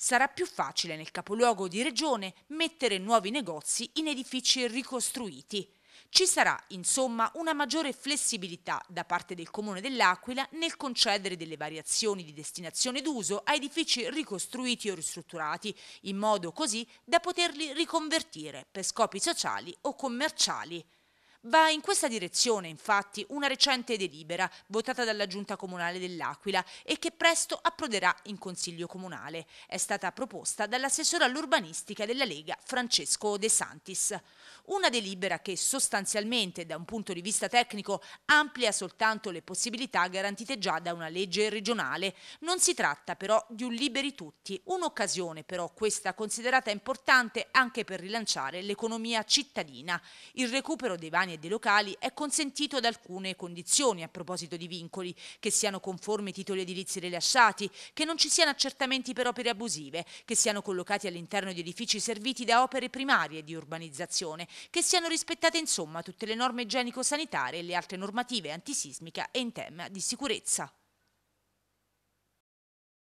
Sarà più facile nel capoluogo di regione mettere nuovi negozi in edifici ricostruiti. Ci sarà insomma una maggiore flessibilità da parte del Comune dell'Aquila nel concedere delle variazioni di destinazione d'uso a edifici ricostruiti o ristrutturati, in modo così da poterli riconvertire per scopi sociali o commerciali. Va in questa direzione, infatti, una recente delibera votata dalla Giunta Comunale dell'Aquila e che presto approderà in Consiglio Comunale. È stata proposta dall'assessore all'urbanistica della Lega Francesco De Santis. Una delibera che sostanzialmente, da un punto di vista tecnico, amplia soltanto le possibilità garantite già da una legge regionale. Non si tratta però di un liberi tutti, un'occasione però questa considerata importante anche per rilanciare l'economia cittadina. Il recupero dei vani italiani e dei locali è consentito ad alcune condizioni a proposito di vincoli, che siano conformi ai titoli edilizi rilasciati, che non ci siano accertamenti per opere abusive, che siano collocati all'interno di edifici serviti da opere primarie di urbanizzazione, che siano rispettate insomma tutte le norme igienico-sanitarie e le altre normative antisismica e in tema di sicurezza.